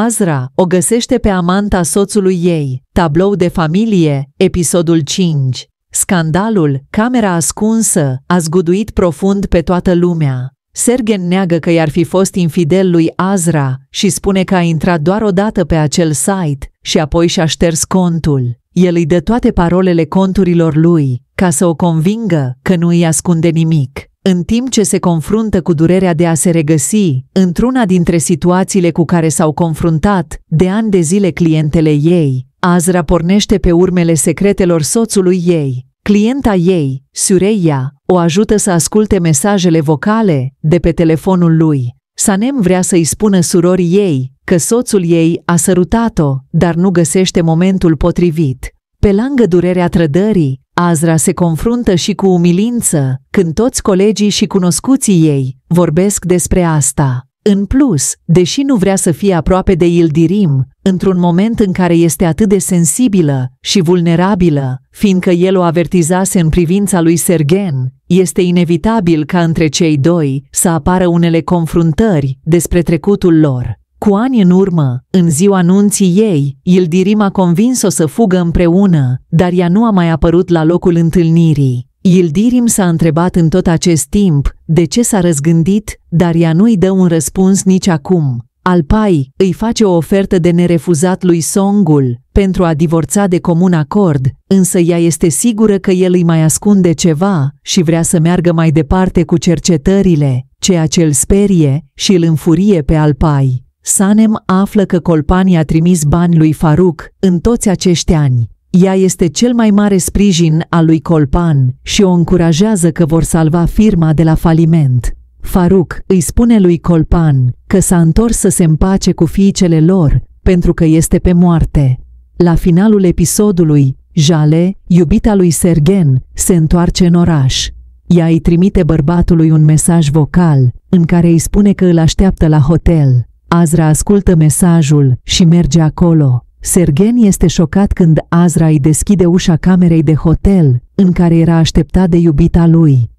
Azra o găsește pe amanta soțului ei, tablou de familie, episodul 5. Scandalul, camera ascunsă, a zguduit profund pe toată lumea. Sergen neagă că i-ar fi fost infidel lui Azra și spune că a intrat doar o dată pe acel site și apoi și-a șters contul. El îi dă toate parolele conturilor lui ca să o convingă că nu îi ascunde nimic. În timp ce se confruntă cu durerea de a se regăsi într-una dintre situațiile cu care s-au confruntat de ani de zile clientele ei, Azra pornește pe urmele secretelor soțului ei. Clienta ei, Sureia, o ajută să asculte mesajele vocale de pe telefonul lui. Sanem vrea să-i spună surorii ei că soțul ei a sărutat-o, dar nu găsește momentul potrivit. Pe lângă durerea trădării, Azra se confruntă și cu umilință când toți colegii și cunoscuții ei vorbesc despre asta. În plus, deși nu vrea să fie aproape de Ildirim, într-un moment în care este atât de sensibilă și vulnerabilă, fiindcă el o avertizase în privința lui Sergen, este inevitabil ca între cei doi să apară unele confruntări despre trecutul lor. Cu ani în urmă, în ziua anunții ei, Ildirim a convins-o să fugă împreună, dar ea nu a mai apărut la locul întâlnirii. Ildirim s-a întrebat în tot acest timp de ce s-a răzgândit, dar ea nu-i dă un răspuns nici acum. Alpai îi face o ofertă de nerefuzat lui Songul pentru a divorța de comun acord, însă ea este sigură că el îi mai ascunde ceva și vrea să meargă mai departe cu cercetările, ceea ce îl sperie și îl înfurie pe Alpai. Sanem află că Colpani a trimis bani lui Faruc în toți acești ani. Ea este cel mai mare sprijin al lui Colpan și o încurajează că vor salva firma de la faliment. Faruc îi spune lui Colpan că s-a întors să se împace cu fiicele lor pentru că este pe moarte. La finalul episodului, Jale, iubita lui Sergen, se întoarce în oraș. Ea îi trimite bărbatului un mesaj vocal în care îi spune că îl așteaptă la hotel. Azra ascultă mesajul și merge acolo. Sergen este șocat când Azra îi deschide ușa camerei de hotel în care era așteptat de iubita lui.